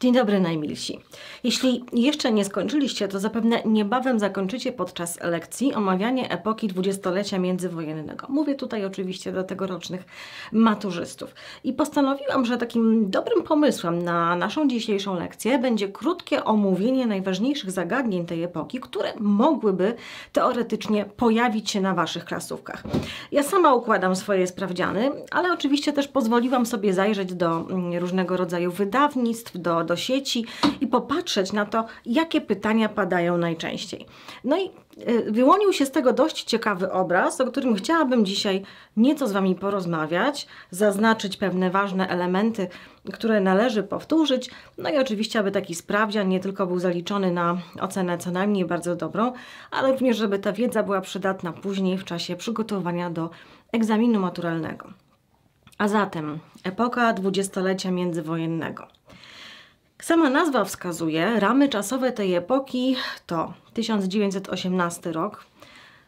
Dzień dobry najmilsi. Jeśli jeszcze nie skończyliście, to zapewne niebawem zakończycie podczas lekcji omawianie epoki dwudziestolecia międzywojennego. Mówię tutaj oczywiście do tegorocznych maturzystów. I postanowiłam, że takim dobrym pomysłem na naszą dzisiejszą lekcję będzie krótkie omówienie najważniejszych zagadnień tej epoki, które mogłyby teoretycznie pojawić się na Waszych klasówkach. Ja sama układam swoje sprawdziany, ale oczywiście też pozwoliłam sobie zajrzeć do mm, różnego rodzaju wydawnictw, do do sieci i popatrzeć na to, jakie pytania padają najczęściej. No i y, wyłonił się z tego dość ciekawy obraz, o którym chciałabym dzisiaj nieco z Wami porozmawiać, zaznaczyć pewne ważne elementy, które należy powtórzyć, no i oczywiście, aby taki sprawdzian nie tylko był zaliczony na ocenę co najmniej bardzo dobrą, ale również, żeby ta wiedza była przydatna później w czasie przygotowania do egzaminu maturalnego. A zatem epoka dwudziestolecia międzywojennego – Sama nazwa wskazuje, ramy czasowe tej epoki to 1918 rok,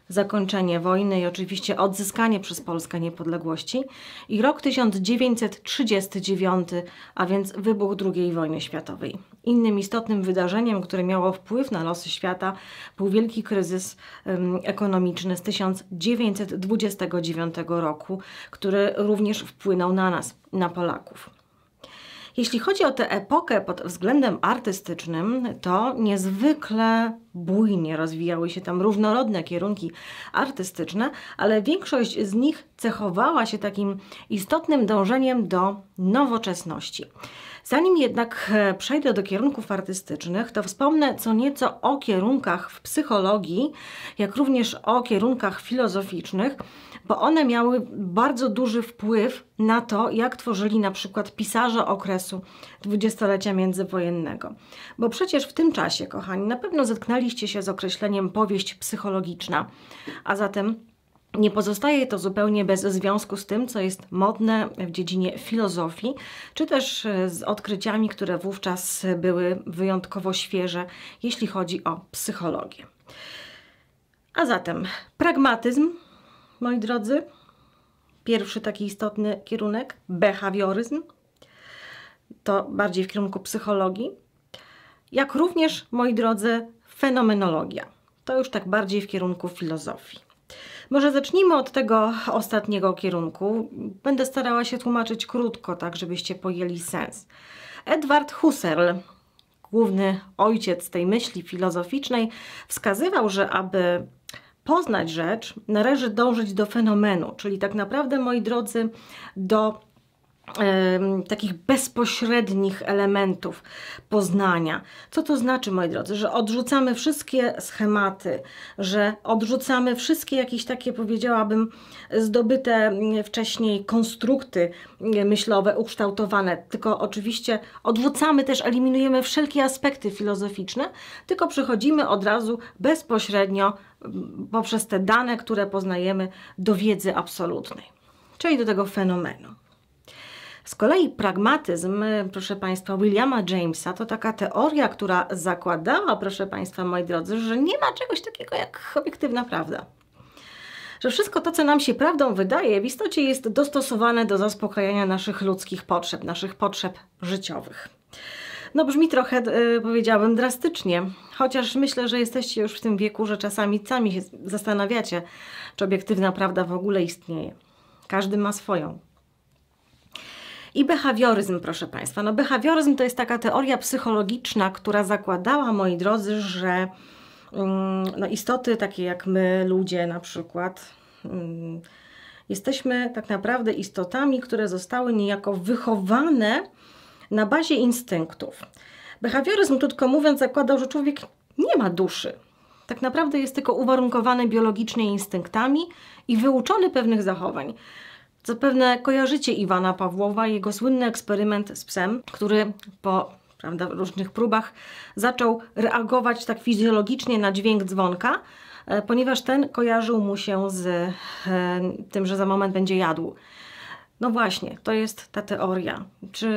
zakończenie wojny i oczywiście odzyskanie przez Polskę niepodległości i rok 1939, a więc wybuch II wojny światowej. Innym istotnym wydarzeniem, które miało wpływ na losy świata, był wielki kryzys um, ekonomiczny z 1929 roku, który również wpłynął na nas, na Polaków. Jeśli chodzi o tę epokę pod względem artystycznym, to niezwykle bujnie rozwijały się tam różnorodne kierunki artystyczne, ale większość z nich cechowała się takim istotnym dążeniem do nowoczesności. Zanim jednak e, przejdę do kierunków artystycznych, to wspomnę co nieco o kierunkach w psychologii, jak również o kierunkach filozoficznych, bo one miały bardzo duży wpływ na to, jak tworzyli na przykład pisarze okresu dwudziestolecia międzywojennego. Bo przecież w tym czasie, kochani, na pewno zetknęliście się z określeniem powieść psychologiczna, a zatem nie pozostaje to zupełnie bez związku z tym, co jest modne w dziedzinie filozofii, czy też e, z odkryciami, które wówczas były wyjątkowo świeże, jeśli chodzi o psychologię. A zatem pragmatyzm, moi drodzy. Pierwszy taki istotny kierunek, behawioryzm, to bardziej w kierunku psychologii, jak również, moi drodzy, fenomenologia. To już tak bardziej w kierunku filozofii. Może zacznijmy od tego ostatniego kierunku. Będę starała się tłumaczyć krótko, tak żebyście pojęli sens. Edward Husserl, główny ojciec tej myśli filozoficznej, wskazywał, że aby poznać rzecz, należy dążyć do fenomenu, czyli tak naprawdę, moi drodzy, do takich bezpośrednich elementów poznania. Co to znaczy, moi drodzy, że odrzucamy wszystkie schematy, że odrzucamy wszystkie jakieś takie, powiedziałabym, zdobyte mm, wcześniej konstrukty mm, myślowe, ukształtowane, tylko oczywiście odrzucamy też, eliminujemy wszelkie aspekty filozoficzne, tylko przechodzimy od razu bezpośrednio mm, poprzez te dane, które poznajemy do wiedzy absolutnej, czyli do tego fenomenu. Z kolei pragmatyzm, proszę Państwa, Williama Jamesa to taka teoria, która zakładała, proszę Państwa, moi drodzy, że nie ma czegoś takiego jak obiektywna prawda że wszystko to, co nam się prawdą wydaje, w istocie jest dostosowane do zaspokajania naszych ludzkich potrzeb, naszych potrzeb życiowych. No brzmi trochę, yy, powiedziałabym, drastycznie, chociaż myślę, że jesteście już w tym wieku, że czasami sami się zastanawiacie, czy obiektywna prawda w ogóle istnieje. Każdy ma swoją. I behawioryzm, proszę Państwa. No, behawioryzm to jest taka teoria psychologiczna, która zakładała, moi drodzy, że mm, no, istoty takie jak my, ludzie na przykład, mm, jesteśmy tak naprawdę istotami, które zostały niejako wychowane na bazie instynktów. Behawioryzm, krótko mówiąc, zakładał, że człowiek nie ma duszy. Tak naprawdę jest tylko uwarunkowany biologicznie instynktami i wyuczony pewnych zachowań. Zapewne kojarzycie Iwana Pawłowa i jego słynny eksperyment z psem, który po prawda, różnych próbach zaczął reagować tak fizjologicznie na dźwięk dzwonka, e, ponieważ ten kojarzył mu się z e, tym, że za moment będzie jadł. No właśnie, to jest ta teoria. Czy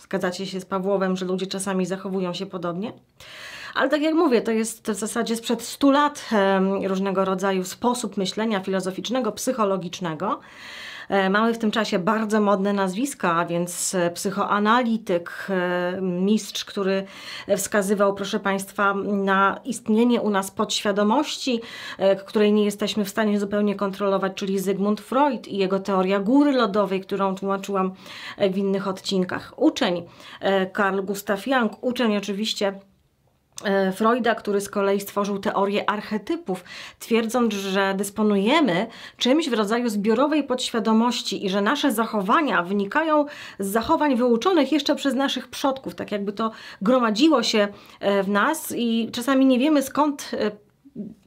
zgadzacie się z Pawłowem, że ludzie czasami zachowują się podobnie? Ale tak jak mówię, to jest w zasadzie sprzed 100 lat różnego rodzaju sposób myślenia filozoficznego, psychologicznego. E, mamy w tym czasie bardzo modne nazwiska, więc e, psychoanalityk, e, mistrz, który wskazywał, proszę Państwa, na istnienie u nas podświadomości, której nie jesteśmy w stanie zupełnie kontrolować, czyli Zygmunt Freud i jego teoria góry lodowej, którą tłumaczyłam w innych odcinkach. Uczeń Karl Gustav Jung, uczeń oczywiście E, Freuda, który z kolei stworzył teorię archetypów, twierdząc, że dysponujemy czymś w rodzaju zbiorowej podświadomości i że nasze zachowania wynikają z zachowań wyuczonych jeszcze przez naszych przodków, tak jakby to gromadziło się e, w nas i czasami nie wiemy skąd e,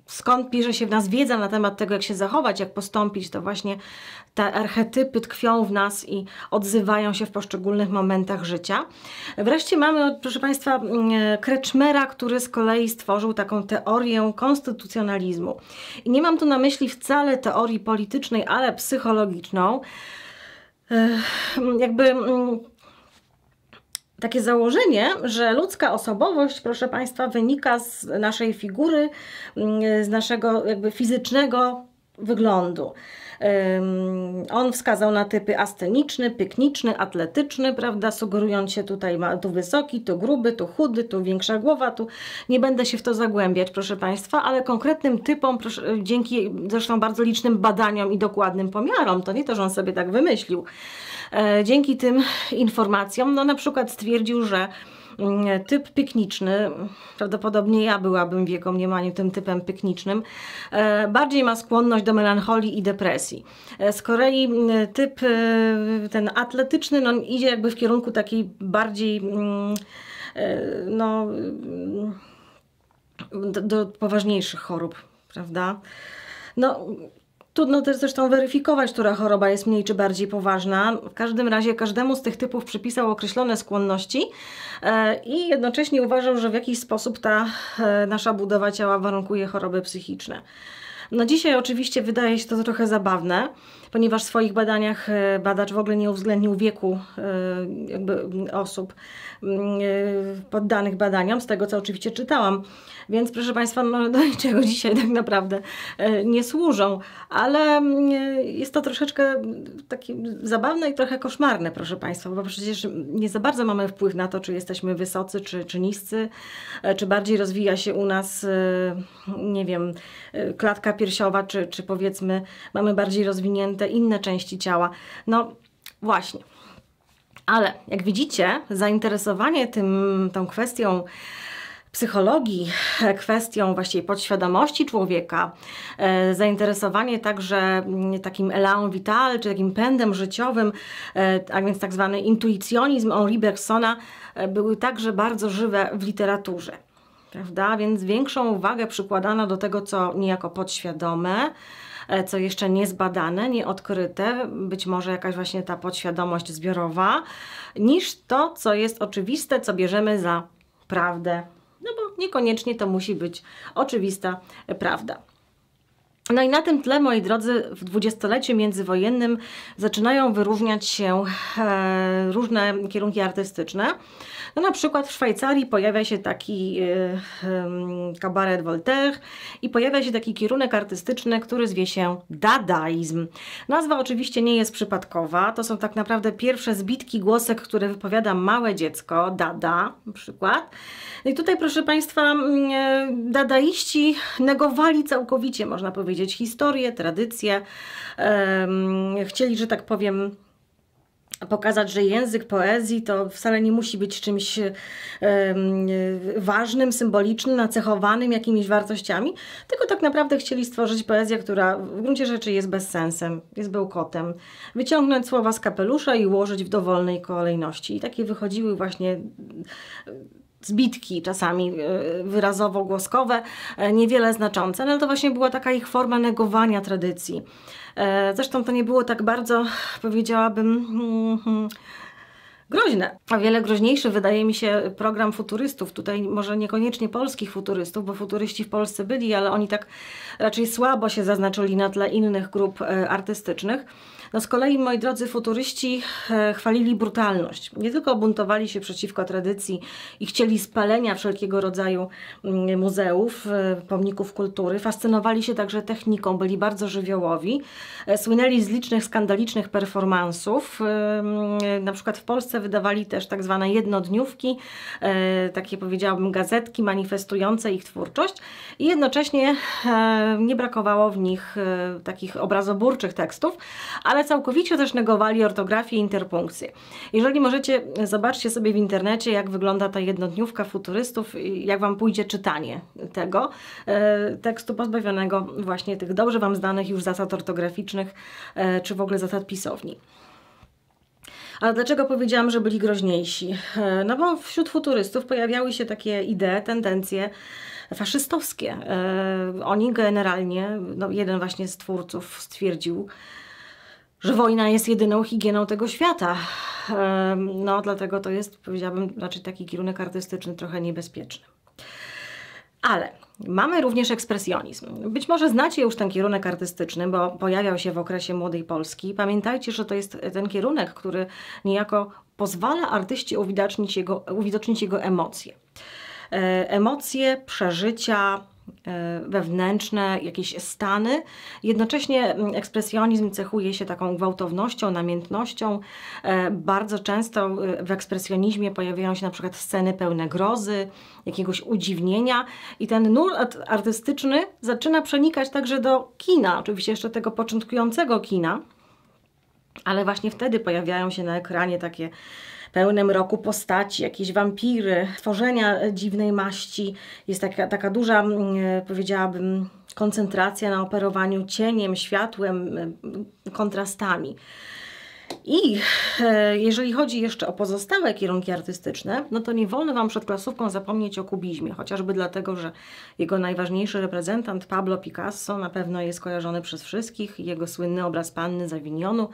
skąd bierze się w nas wiedza na temat tego, jak się zachować, jak postąpić, to właśnie te archetypy tkwią w nas i odzywają się w poszczególnych momentach życia. Wreszcie mamy, proszę Państwa, mm, Kreczmera, który z kolei stworzył taką teorię konstytucjonalizmu. I nie mam tu na myśli wcale teorii politycznej, ale psychologiczną. Jakby mm, takie założenie, że ludzka osobowość, proszę Państwa, wynika z naszej figury, mm, z naszego jakby fizycznego wyglądu. On wskazał na typy asteniczny, pykniczny, atletyczny, prawda, sugerując się tutaj, ma, tu wysoki, tu gruby, tu chudy, tu większa głowa, tu nie będę się w to zagłębiać, proszę Państwa, ale konkretnym typom, proszę, dzięki zresztą bardzo licznym badaniom i dokładnym pomiarom, to nie to, że on sobie tak wymyślił, e, dzięki tym informacjom, no na przykład stwierdził, że E, typ pikniczny, prawdopodobnie ja byłabym w jego mniemaniu tym typem piknicznym, e, bardziej ma skłonność do melancholii i depresji. E, z kolei typ ten atletyczny no, idzie jakby w kierunku takiej bardziej mm, no, mm, do, do poważniejszych chorób, prawda? No, Trudno też zresztą weryfikować, która choroba jest mniej czy bardziej poważna. W każdym razie każdemu z tych typów przypisał określone skłonności e, i jednocześnie uważał, że w jakiś sposób ta e, nasza budowa ciała warunkuje choroby psychiczne. No dzisiaj oczywiście wydaje się to trochę zabawne, ponieważ w swoich badaniach e, badacz w ogóle nie uwzględnił wieku jakby mm, osób mm, poddanych badaniom, z tego co oczywiście czytałam. Więc proszę Państwa, no, do niczego dzisiaj tak naprawdę e, nie służą. Ale mm, jest to troszeczkę takie zabawne i trochę koszmarne, proszę Państwa, bo przecież nie za bardzo mamy wpływ na to, czy jesteśmy wysocy, czy, czy niscy, e, czy bardziej rozwija się u nas, e, nie wiem, klatka piersiowa, czy, czy powiedzmy mamy bardziej rozwinięte inne części ciała. No właśnie. Ale jak widzicie, zainteresowanie tym, tą kwestią psychologii e, kwestią właściwie podświadomości człowieka, e, zainteresowanie także mm, takim elan vital, czy takim pędem życiowym, e, a więc tak zwany intuicjonizm Henri Bergsona były także bardzo żywe w literaturze. Prawda? Więc większą uwagę przykładano do tego, co niejako podświadome, co jeszcze niezbadane, nieodkryte, być może jakaś właśnie ta podświadomość zbiorowa, niż to, co jest oczywiste, co bierzemy za prawdę no bo niekoniecznie to musi być oczywista prawda. No i na tym tle, moi drodzy, w dwudziestoleciu międzywojennym zaczynają wyróżniać się e, różne kierunki artystyczne. No na przykład w Szwajcarii pojawia się taki e, kabaret e, Voltaire i pojawia się taki kierunek artystyczny, który zwie się dadaizm. Nazwa oczywiście nie jest przypadkowa, to są tak naprawdę pierwsze zbitki głosek, które wypowiada małe dziecko, dada na przykład. No I tutaj proszę Państwa, mm, e, dadaiści negowali całkowicie, można powiedzieć, wiedzieć historię, tradycję. Chcieli, że tak powiem, pokazać, że język poezji to wcale nie musi być czymś ważnym, symbolicznym, nacechowanym jakimiś wartościami, tylko tak naprawdę chcieli stworzyć poezję, która w gruncie rzeczy jest bezsensem, jest bełkotem. Wyciągnąć słowa z kapelusza i ułożyć w dowolnej kolejności. I takie wychodziły właśnie zbitki czasami e, wyrazowo-głoskowe, e, niewiele znaczące, no ale to właśnie była taka ich forma negowania tradycji. E, zresztą to nie było tak bardzo, powiedziałabym, mm, groźne. A wiele groźniejszy wydaje mi się program futurystów, tutaj może niekoniecznie polskich futurystów, bo futuryści w Polsce byli, ale oni tak raczej słabo się zaznaczyli na tle innych grup artystycznych. No z kolei, moi drodzy futuryści, e, chwalili brutalność. Nie tylko buntowali się przeciwko tradycji i chcieli spalenia wszelkiego rodzaju mm, muzeów, e, pomników kultury, fascynowali się także techniką, byli bardzo żywiołowi, e, słynęli z licznych skandalicznych performansów. Mm, na przykład w Polsce wydawali też tak zwane jednodniówki, takie powiedziałabym gazetki manifestujące ich twórczość i jednocześnie nie brakowało w nich takich obrazoburczych tekstów, ale ale całkowicie też negowali ortografię i interpunkcję. Jeżeli możecie, zobaczcie sobie w internecie, jak wygląda ta jednodniówka futurystów i jak Wam pójdzie czytanie tego e, tekstu pozbawionego właśnie tych dobrze Wam znanych już zasad ortograficznych, e, czy w ogóle zasad pisowni. A dlaczego powiedziałam, że byli groźniejsi? E, no bo wśród futurystów pojawiały się takie idee, tendencje faszystowskie. E, oni generalnie, no jeden właśnie z twórców stwierdził, że wojna jest jedyną higieną tego świata. No, dlatego to jest, powiedziałabym, raczej taki kierunek artystyczny trochę niebezpieczny. Ale mamy również ekspresjonizm. Być może znacie już ten kierunek artystyczny, bo pojawiał się w okresie Młodej Polski. Pamiętajcie, że to jest ten kierunek, który niejako pozwala artyści jego, uwidocznić jego emocje. E, emocje, przeżycia, E, wewnętrzne jakieś stany. Jednocześnie mm, ekspresjonizm cechuje się taką gwałtownością, namiętnością. E, bardzo często e, w ekspresjonizmie pojawiają się na przykład sceny pełne grozy, jakiegoś udziwnienia i ten nurt artystyczny zaczyna przenikać także do kina, oczywiście jeszcze tego początkującego kina. Ale właśnie wtedy pojawiają się na ekranie takie pełnym roku postaci, jakieś wampiry, tworzenia e, dziwnej maści. Jest taka, taka duża, mm, e, powiedziałabym, koncentracja na operowaniu cieniem, światłem, e, kontrastami. I e, jeżeli chodzi jeszcze o pozostałe kierunki artystyczne, no to nie wolno Wam przed klasówką zapomnieć o kubizmie, chociażby dlatego, że jego najważniejszy reprezentant Pablo Picasso na pewno jest kojarzony przez wszystkich, jego słynny obraz Panny Zawinionu.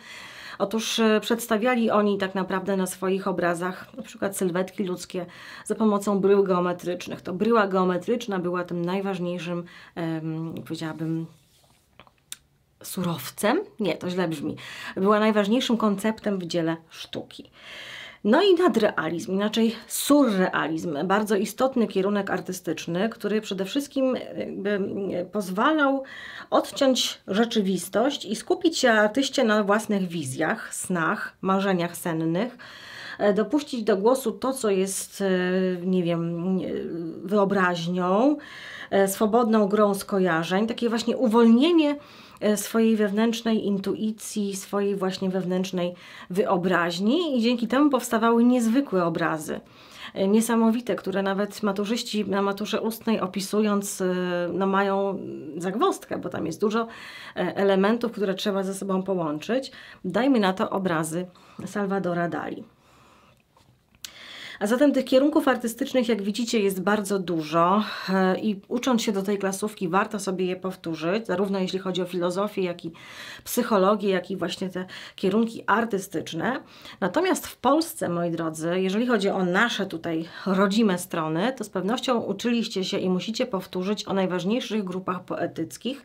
Otóż e, przedstawiali oni tak naprawdę na swoich obrazach na przykład sylwetki ludzkie za pomocą brył geometrycznych. To bryła geometryczna była tym najważniejszym, um, powiedziałabym, surowcem, nie, to źle brzmi, była najważniejszym konceptem w dziele sztuki. No i nadrealizm, inaczej surrealizm, bardzo istotny kierunek artystyczny, który przede wszystkim pozwalał odciąć rzeczywistość i skupić się artyście na własnych wizjach, snach, marzeniach sennych e, dopuścić do głosu to, co jest, e, nie wiem, wyobraźnią, e, swobodną grą skojarzeń, takie właśnie uwolnienie E, swojej wewnętrznej intuicji, swojej właśnie wewnętrznej wyobraźni i dzięki temu powstawały niezwykłe obrazy. E, niesamowite, które nawet maturzyści na maturze ustnej opisując, e, no mają zagwostkę, bo tam jest dużo elementów, które trzeba ze sobą połączyć. Dajmy na to obrazy Salvadora Dali. A zatem tych kierunków artystycznych, jak widzicie, jest bardzo dużo e, i ucząc się do tej klasówki, warto sobie je powtórzyć, zarówno jeśli chodzi o filozofię, jak i psychologię, jak i właśnie te kierunki artystyczne. Natomiast w Polsce, moi drodzy, jeżeli chodzi o nasze tutaj rodzime strony, to z pewnością uczyliście się i musicie powtórzyć o najważniejszych grupach poetyckich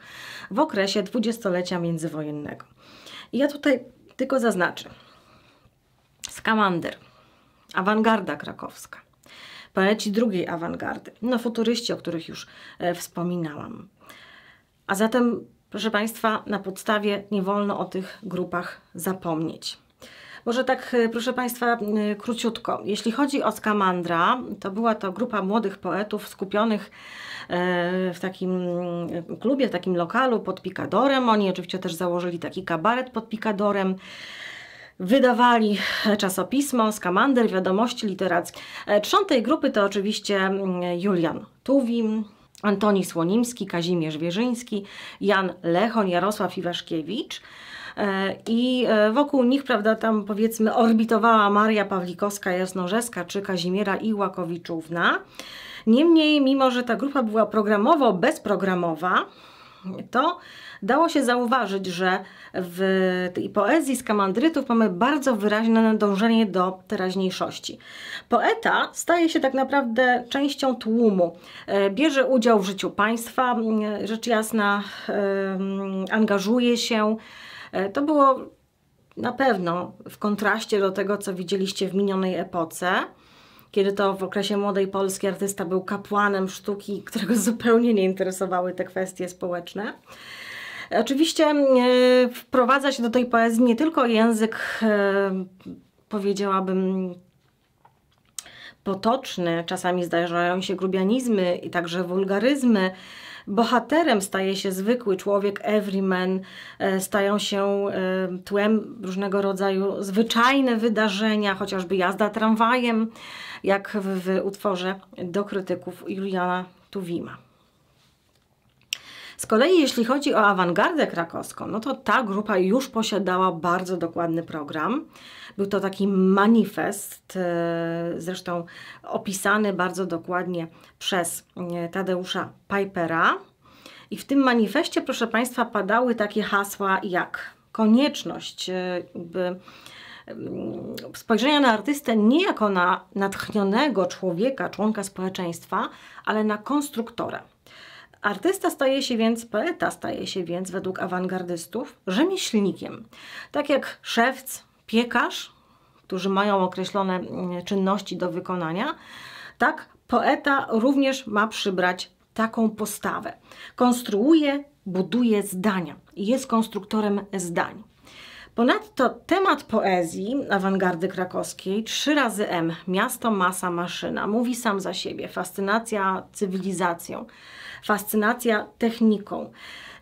w okresie dwudziestolecia międzywojennego. I ja tutaj tylko zaznaczę. Skamander – awangarda krakowska, poeci drugiej awangardy, no futuryści, o których już e, wspominałam. A zatem, proszę Państwa, na podstawie nie wolno o tych grupach zapomnieć. Może tak, e, proszę Państwa, króciutko. Jeśli chodzi o Skamandra, to była to grupa młodych poetów skupionych e, w takim e, klubie, w takim lokalu pod Pikadorem. Oni oczywiście też założyli taki kabaret pod Pikadorem wydawali czasopismo Skamander, Wiadomości Literackie. E, Trzątej grupy to oczywiście mm, Julian Tuwim, Antoni Słonimski, Kazimierz Wierzyński, Jan Lechon, Jarosław Iwaszkiewicz. E, I e, wokół nich, prawda, tam powiedzmy orbitowała Maria Pawlikowska Jasnorzeska czy Kazimiera Iłakowiczówna. Niemniej, mimo że ta grupa była programowo bezprogramowa, to dało się zauważyć, że w tej poezji z kamandrytów mamy bardzo wyraźne nadążenie do teraźniejszości. Poeta staje się tak naprawdę częścią tłumu, e, bierze udział w życiu państwa, rzecz jasna, e, angażuje się. E, to było na pewno w kontraście do tego, co widzieliście w minionej epoce kiedy to w okresie młodej Polski artysta był kapłanem sztuki, którego zupełnie nie interesowały te kwestie społeczne. Oczywiście e, wprowadza się do tej poezji nie tylko język, e, powiedziałabym, potoczny, czasami zdarzają się grubianizmy i także wulgaryzmy. Bohaterem staje się zwykły człowiek, everyman, e, stają się tłem różnego rodzaju zwyczajne wydarzenia, chociażby jazda tramwajem jak w, w utworze do krytyków Juliana Tuwima. Z kolei jeśli chodzi o awangardę krakowską, no to ta grupa już posiadała bardzo dokładny program. Był to taki manifest, e, zresztą opisany bardzo dokładnie przez e, Tadeusza Pipera. I w tym manifestie, proszę Państwa, padały takie hasła jak konieczność jakby e, spojrzenia na artystę nie jako na natchnionego człowieka, członka społeczeństwa, ale na konstruktora. Artysta staje się więc, poeta staje się więc według awangardystów rzemieślnikiem. Tak jak szewc, piekarz, którzy mają określone czynności do wykonania, tak poeta również ma przybrać taką postawę. Konstruuje, buduje zdania i jest konstruktorem zdań. Ponadto temat poezji awangardy krakowskiej, 3 razy M, miasto, masa, maszyna, mówi sam za siebie. Fascynacja cywilizacją, fascynacja techniką.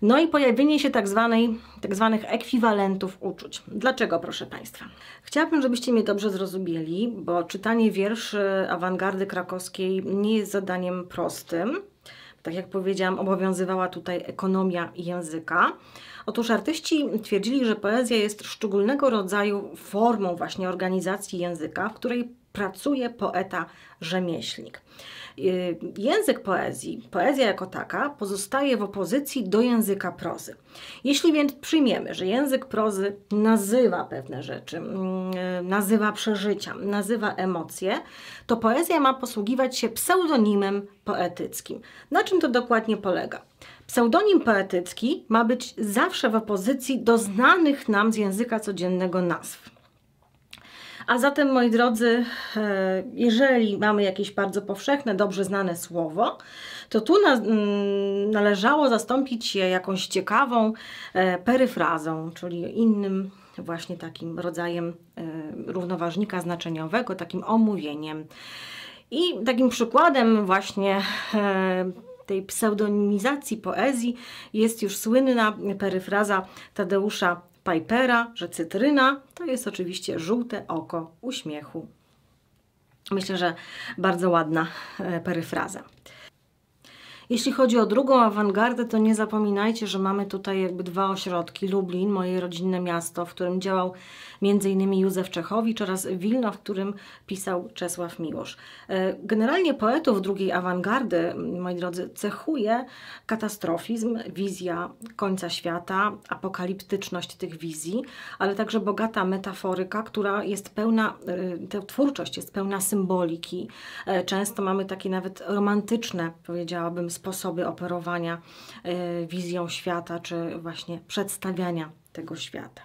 No i pojawienie się tak, zwanej, tak zwanych ekwiwalentów uczuć. Dlaczego, proszę Państwa? Chciałabym, żebyście mnie dobrze zrozumieli, bo czytanie wierszy awangardy krakowskiej nie jest zadaniem prostym. Tak jak powiedziałam, obowiązywała tutaj ekonomia języka. Otóż artyści twierdzili, że poezja jest szczególnego rodzaju formą właśnie organizacji języka, w której pracuje poeta-rzemieślnik. Y, język poezji, poezja jako taka, pozostaje w opozycji do języka prozy. Jeśli więc przyjmiemy, że język prozy nazywa pewne rzeczy, mm, y, nazywa przeżycia, nazywa emocje, to poezja ma posługiwać się pseudonimem poetyckim. Na czym to dokładnie polega? Pseudonim poetycki ma być zawsze w opozycji do znanych nam z języka codziennego nazw. A zatem, moi drodzy, e, jeżeli mamy jakieś bardzo powszechne, dobrze znane słowo, to tu mm, należało zastąpić je jakąś ciekawą e, peryfrazą, czyli innym właśnie takim rodzajem e, równoważnika znaczeniowego, takim omówieniem. I takim przykładem właśnie tej pseudonimizacji poezji jest już słynna peryfraza Tadeusza Pipera, że cytryna to jest oczywiście żółte oko uśmiechu. Myślę, że bardzo ładna e, peryfraza. Jeśli chodzi o drugą awangardę, to nie zapominajcie, że mamy tutaj jakby dwa ośrodki. Lublin, moje rodzinne miasto, w którym działał m.in. Józef Czechowicz oraz Wilno, w którym pisał Czesław Miłosz. E, generalnie poetów drugiej awangardy, moi drodzy, cechuje katastrofizm, wizja końca świata, apokaliptyczność tych wizji, ale także bogata metaforyka, która jest pełna, e, ta twórczość jest pełna symboliki. E, często mamy takie nawet romantyczne, powiedziałabym, sposoby operowania e, wizją świata, czy właśnie przedstawiania tego świata.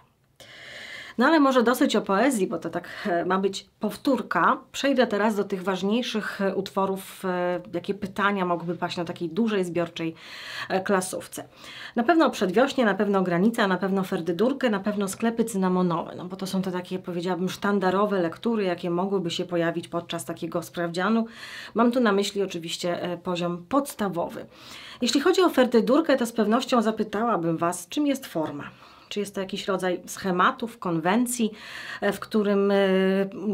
No ale może dosyć o poezji, bo to tak e, ma być powtórka. Przejdę teraz do tych ważniejszych e, utworów, e, jakie pytania mogłyby paść na takiej dużej, zbiorczej klasówce. Na pewno Przedwiośnie, na pewno Granica, na pewno Ferdydurkę, na pewno Sklepy Cynamonowe, no bo to są te takie, powiedziałabym, sztandarowe lektury, jakie mogłyby się pojawić podczas takiego sprawdzianu. Mam tu na myśli oczywiście poziom podstawowy. Jeśli chodzi o Ferdydurkę, to z pewnością zapytałabym Was, czym jest forma. Czy jest to jakiś rodzaj schematów, konwencji, e, w którym, e,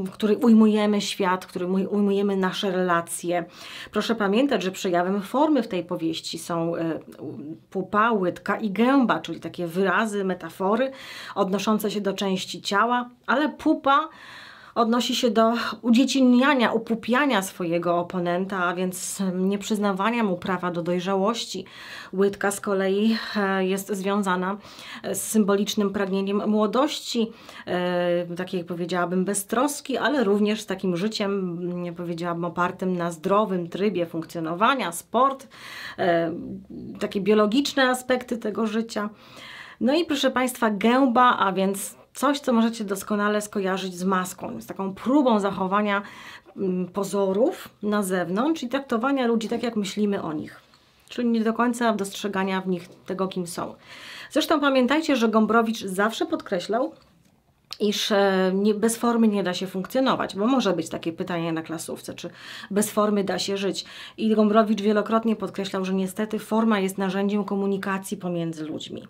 w którym ujmujemy świat, w którym ujmujemy nasze relacje? Proszę pamiętać, że przejawem formy w tej powieści są e, pupa, łydka i gęba, czyli takie wyrazy, metafory odnoszące się do części ciała, ale pupa odnosi się do udziecinniania, upupiania swojego oponenta, a więc nieprzyznawania mu prawa do dojrzałości. Łydka z kolei e, jest związana z symbolicznym pragnieniem młodości, e, takiej jak powiedziałabym beztroski, ale również z takim życiem, mm, powiedziałabym, opartym na zdrowym trybie funkcjonowania, sport, e, takie biologiczne aspekty tego życia. No i proszę Państwa, gęba, a więc Coś, co możecie doskonale skojarzyć z maską, z taką próbą zachowania mm, pozorów na zewnątrz i traktowania ludzi tak, jak myślimy o nich. Czyli nie do końca dostrzegania w nich tego, kim są. Zresztą pamiętajcie, że Gombrowicz zawsze podkreślał, iż e, nie, bez formy nie da się funkcjonować, bo może być takie pytanie na klasówce, czy bez formy da się żyć. I Gombrowicz wielokrotnie podkreślał, że niestety forma jest narzędziem komunikacji pomiędzy ludźmi.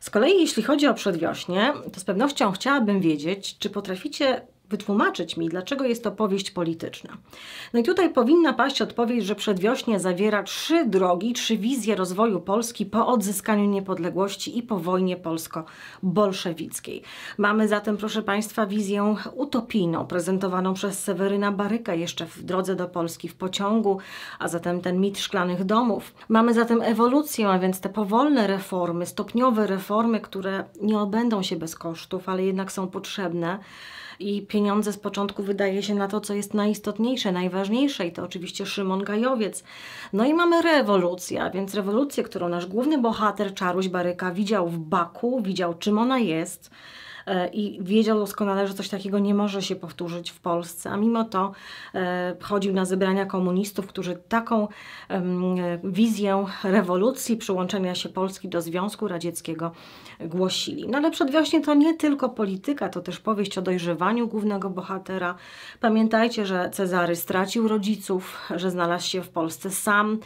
Z kolei jeśli chodzi o przedwiośnie, to z pewnością chciałabym wiedzieć, czy potraficie wytłumaczyć mi, dlaczego jest to powieść polityczna. No i tutaj powinna paść odpowiedź, że przedwiośnie zawiera trzy drogi, trzy wizje rozwoju Polski po odzyskaniu niepodległości i po wojnie polsko-bolszewickiej. Mamy zatem, proszę Państwa, wizję utopijną, prezentowaną przez Seweryna Baryka jeszcze w drodze do Polski w pociągu, a zatem ten mit szklanych domów. Mamy zatem ewolucję, a więc te powolne reformy, stopniowe reformy, które nie odbędą się bez kosztów, ale jednak są potrzebne i pieniądze z początku wydaje się na to, co jest najistotniejsze, najważniejsze i to oczywiście Szymon Gajowiec. No i mamy rewolucję, a więc rewolucję, którą nasz główny bohater Czaruś Baryka widział w Baku, widział czym ona jest, E, i wiedział doskonale, że coś takiego nie może się powtórzyć w Polsce, a mimo to e, chodził na zebrania komunistów, którzy taką wizję rewolucji, przyłączenia się Polski do Związku Radzieckiego głosili. No ale przedwiośnie to nie tylko polityka, to też powieść o dojrzewaniu głównego bohatera. Pamiętajcie, że Cezary stracił rodziców, że znalazł się w Polsce sam,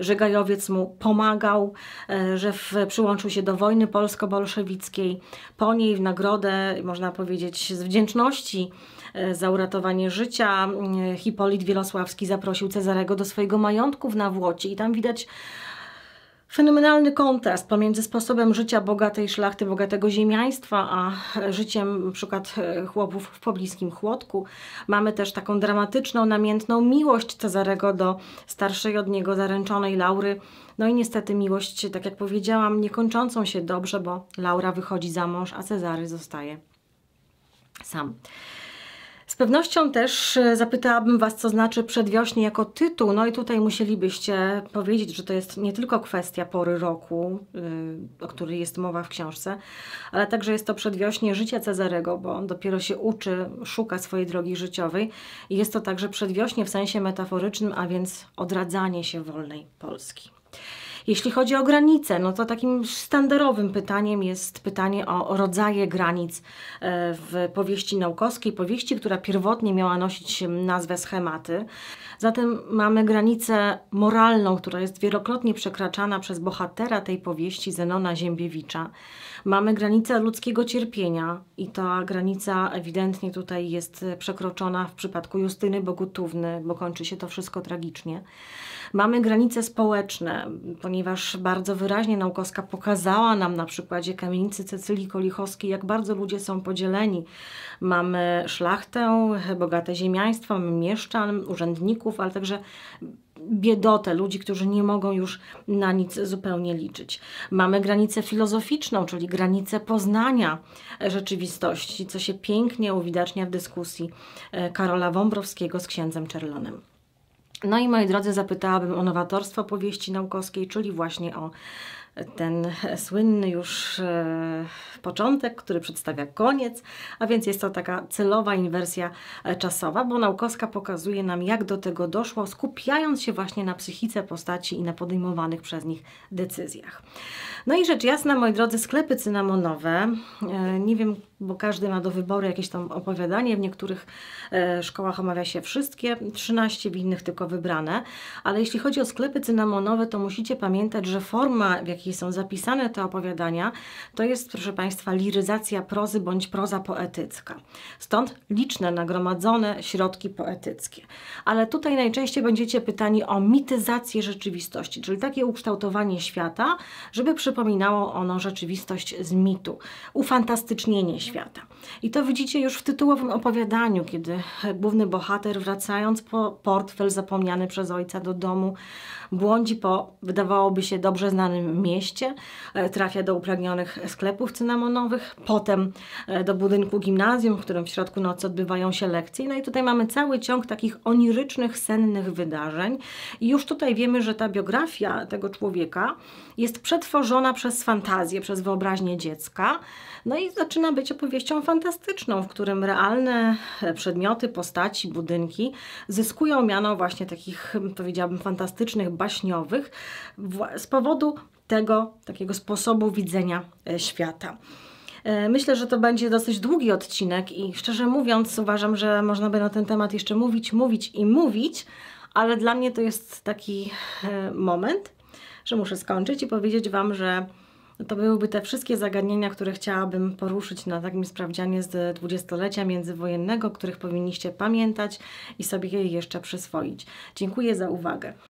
że Gajowiec mu pomagał, e, że przyłączył się do wojny polsko-bolszewickiej. Po niej w nagrodę można powiedzieć z wdzięczności e, za uratowanie życia. E, Hipolit Wielosławski zaprosił Cezarego do swojego majątku w Nawłocie i tam widać fenomenalny kontrast pomiędzy sposobem życia bogatej szlachty, bogatego ziemiaństwa, a życiem np. przykład e, chłopów w pobliskim chłodku. Mamy też taką dramatyczną, namiętną miłość Cezarego do starszej od niego zaręczonej Laury. No i niestety miłość, tak jak powiedziałam, niekończącą się dobrze, bo Laura wychodzi za mąż, a Cezary zostaje sam pewnością też e, zapytałabym Was, co znaczy przedwiośnie jako tytuł. No i tutaj musielibyście powiedzieć, że to jest nie tylko kwestia pory roku, y, o której jest mowa w książce, ale także jest to przedwiośnie życia Cezarego, bo on dopiero się uczy, szuka swojej drogi życiowej. I jest to także przedwiośnie w sensie metaforycznym, a więc odradzanie się wolnej Polski. Jeśli chodzi o granice, no to takim sztandarowym pytaniem jest pytanie o rodzaje granic e, w powieści naukowskiej, powieści, która pierwotnie miała nosić nazwę schematy. Zatem mamy granicę moralną, która jest wielokrotnie przekraczana przez bohatera tej powieści, Zenona Ziembiewicza. Mamy granicę ludzkiego cierpienia i ta granica ewidentnie tutaj jest przekroczona w przypadku Justyny Bogutówny, bo kończy się to wszystko tragicznie. Mamy granice społeczne, ponieważ bardzo wyraźnie naukowska pokazała nam na przykładzie kamienicy Cecylii Kolichowskiej, jak bardzo ludzie są podzieleni. Mamy szlachtę, bogate ziemiaństwo, mamy mieszczan, urzędników, ale także biedotę, ludzi, którzy nie mogą już na nic zupełnie liczyć. Mamy granicę filozoficzną, czyli granicę poznania rzeczywistości, co się pięknie uwidacznia w dyskusji e, Karola Wąbrowskiego z księdzem Czerlonym. No i moi drodzy, zapytałabym o nowatorstwo powieści naukowskiej, czyli właśnie o ten słynny już e, początek, który przedstawia koniec, a więc jest to taka celowa inwersja e, czasowa, bo Naukowska pokazuje nam, jak do tego doszło, skupiając się właśnie na psychice postaci i na podejmowanych przez nich decyzjach. No i rzecz jasna, moi drodzy, sklepy cynamonowe, e, nie wiem bo każdy ma do wyboru jakieś tam opowiadanie. W niektórych e, szkołach omawia się wszystkie 13, w innych tylko wybrane. Ale jeśli chodzi o sklepy cynamonowe, to musicie pamiętać, że forma, w jakiej są zapisane te opowiadania, to jest, proszę Państwa, liryzacja prozy bądź proza poetycka. Stąd liczne nagromadzone środki poetyckie. Ale tutaj najczęściej będziecie pytani o mityzację rzeczywistości, czyli takie ukształtowanie świata, żeby przypominało ono rzeczywistość z mitu, ufantastycznienie świata świata. I to widzicie już w tytułowym opowiadaniu, kiedy główny bohater, wracając po portfel zapomniany przez ojca do domu, błądzi po, wydawałoby się, dobrze znanym mieście, e, trafia do upragnionych sklepów cynamonowych, potem e, do budynku gimnazjum, w którym w środku nocy odbywają się lekcje. No i tutaj mamy cały ciąg takich onirycznych, sennych wydarzeń. I już tutaj wiemy, że ta biografia tego człowieka jest przetworzona przez fantazję, przez wyobraźnię dziecka. No i zaczyna być opowieścią fantastyczną, w którym realne e, przedmioty, postaci, budynki zyskują miano właśnie takich, powiedziałabym, fantastycznych, baśniowych z powodu tego takiego sposobu widzenia e, świata. E, myślę, że to będzie dosyć długi odcinek i szczerze mówiąc uważam, że można by na ten temat jeszcze mówić, mówić i mówić, ale dla mnie to jest taki moment, że muszę skończyć i powiedzieć Wam, że to byłyby te wszystkie zagadnienia, które chciałabym poruszyć na takim sprawdzianie z dwudziestolecia międzywojennego, których powinniście pamiętać i sobie je jeszcze przyswoić. Dziękuję za uwagę.